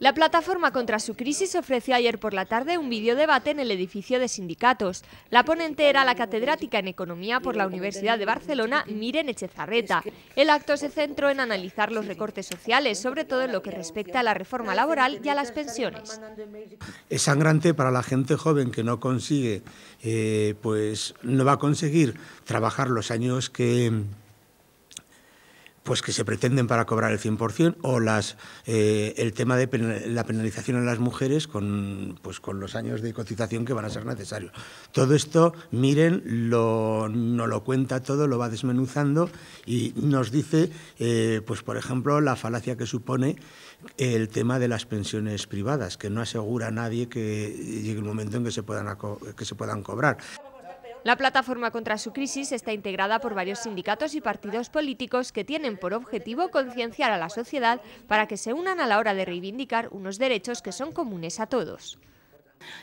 La plataforma contra su crisis ofreció ayer por la tarde un videodebate en el edificio de sindicatos. La ponente era la catedrática en Economía por la Universidad de Barcelona, Miren Echezarreta. El acto se centró en analizar los recortes sociales, sobre todo en lo que respecta a la reforma laboral y a las pensiones. Es sangrante para la gente joven que no consigue, eh, pues no va a conseguir trabajar los años que pues que se pretenden para cobrar el 100% o las, eh, el tema de la penalización a las mujeres con, pues con los años de cotización que van a ser necesarios. Todo esto, miren, lo, no lo cuenta todo, lo va desmenuzando y nos dice, eh, pues por ejemplo, la falacia que supone el tema de las pensiones privadas, que no asegura a nadie que llegue el momento en que se puedan, que se puedan cobrar. La plataforma contra su crisis está integrada por varios sindicatos y partidos políticos que tienen por objetivo concienciar a la sociedad para que se unan a la hora de reivindicar unos derechos que son comunes a todos.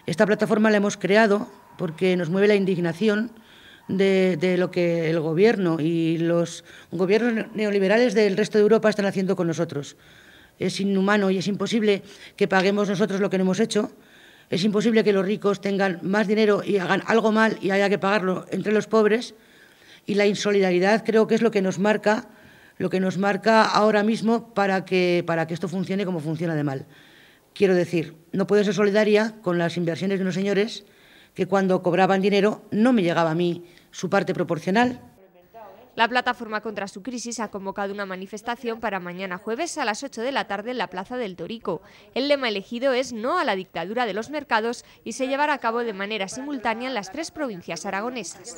Esta plataforma la hemos creado porque nos mueve la indignación de, lo que el gobierno y los gobiernos neoliberales del resto de Europa están haciendo con nosotros. Es inhumano y es imposible que paguemos nosotros lo que no hemos hecho es imposible que los ricos tengan más dinero y hagan algo mal y haya que pagarlo entre los pobres. Y la insolidaridad creo que es lo que nos marca, lo que nos marca ahora mismo para que, para que esto funcione como funciona de mal. Quiero decir, no puedo ser solidaria con las inversiones de unos señores que cuando cobraban dinero no me llegaba a mí su parte proporcional la plataforma contra su crisis ha convocado una manifestación para mañana jueves a las 8 de la tarde en la Plaza del Torico. El lema elegido es No a la dictadura de los mercados y se llevará a cabo de manera simultánea en las tres provincias aragonesas.